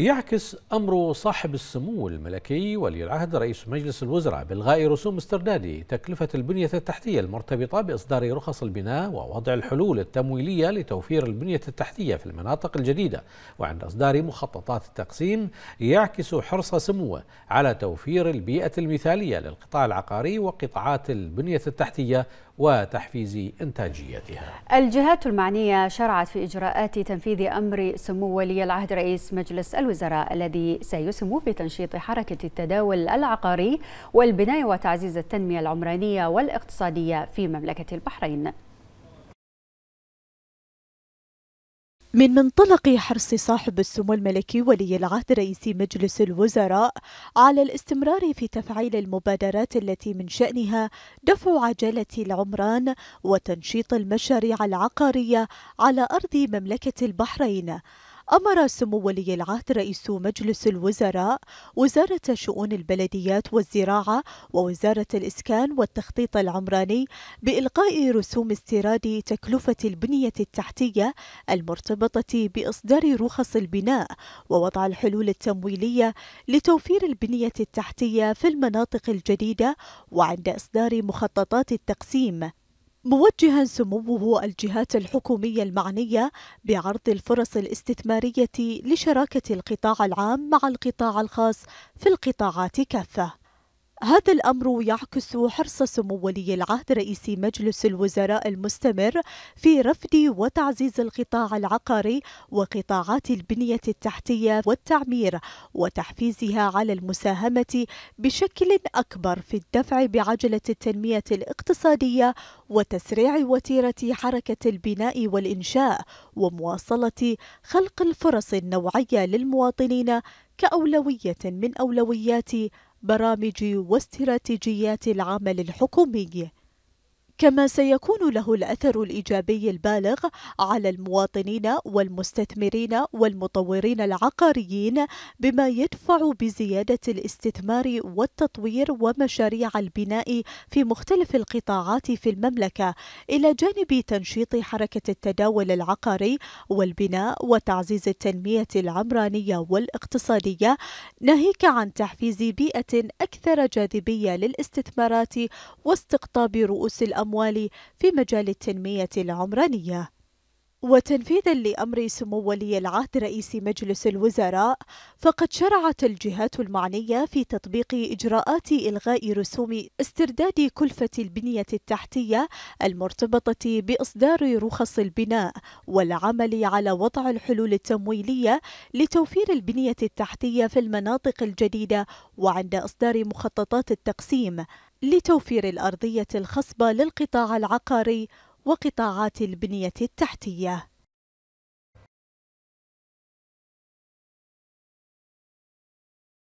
يعكس أمر صاحب السمو الملكي ولي العهد رئيس مجلس الوزراء بإلغاء رسوم استرداد تكلفة البنية التحتية المرتبطة بإصدار رخص البناء ووضع الحلول التمويلية لتوفير البنية التحتية في المناطق الجديدة وعند إصدار مخططات التقسيم يعكس حرص سموه على توفير البيئة المثالية للقطاع العقاري وقطاعات البنية التحتية وتحفيز إنتاجيتها الجهات المعنية شرعت في إجراءات تنفيذ أمر سمو ولي العهد رئيس مجلس الوزراء الوزراء الذي سيسهم في تنشيط حركة التداول العقاري والبناء وتعزيز التنمية العمرانية والاقتصادية في مملكة البحرين من منطلق حرص صاحب السمو الملكي ولي العهد رئيس مجلس الوزراء على الاستمرار في تفعيل المبادرات التي من شأنها دفع عجلة العمران وتنشيط المشاريع العقارية على أرض مملكة البحرين أمر سمو ولي العهد رئيس مجلس الوزراء وزارة شؤون البلديات والزراعة ووزارة الإسكان والتخطيط العمراني بإلقاء رسوم استيراد تكلفة البنية التحتية المرتبطة بإصدار رخص البناء ووضع الحلول التمويلية لتوفير البنية التحتية في المناطق الجديدة وعند إصدار مخططات التقسيم موجها سموه الجهات الحكومية المعنية بعرض الفرص الاستثمارية لشراكة القطاع العام مع القطاع الخاص في القطاعات كافة هذا الأمر يعكس حرص سمو ولي العهد رئيس مجلس الوزراء المستمر في رفد وتعزيز القطاع العقاري وقطاعات البنية التحتية والتعمير وتحفيزها على المساهمة بشكل أكبر في الدفع بعجلة التنمية الاقتصادية وتسريع وتيرة حركة البناء والإنشاء ومواصلة خلق الفرص النوعية للمواطنين كأولوية من أولويات برامج واستراتيجيات العمل الحكومي كما سيكون له الأثر الإيجابي البالغ على المواطنين والمستثمرين والمطورين العقاريين بما يدفع بزيادة الاستثمار والتطوير ومشاريع البناء في مختلف القطاعات في المملكة إلى جانب تنشيط حركة التداول العقاري والبناء وتعزيز التنمية العمرانية والاقتصادية ناهيك عن تحفيز بيئة أكثر جاذبية للاستثمارات واستقطاب رؤوس الأموال الأموال في مجال التنمية العمرانية وتنفيذا لأمر سمو ولي العهد رئيس مجلس الوزراء فقد شرعت الجهات المعنية في تطبيق إجراءات إلغاء رسوم استرداد كلفة البنية التحتية المرتبطة بإصدار رخص البناء والعمل على وضع الحلول التمويلية لتوفير البنية التحتية في المناطق الجديدة وعند إصدار مخططات التقسيم لتوفير الأرضية الخصبة للقطاع العقاري وقطاعات البنية التحتية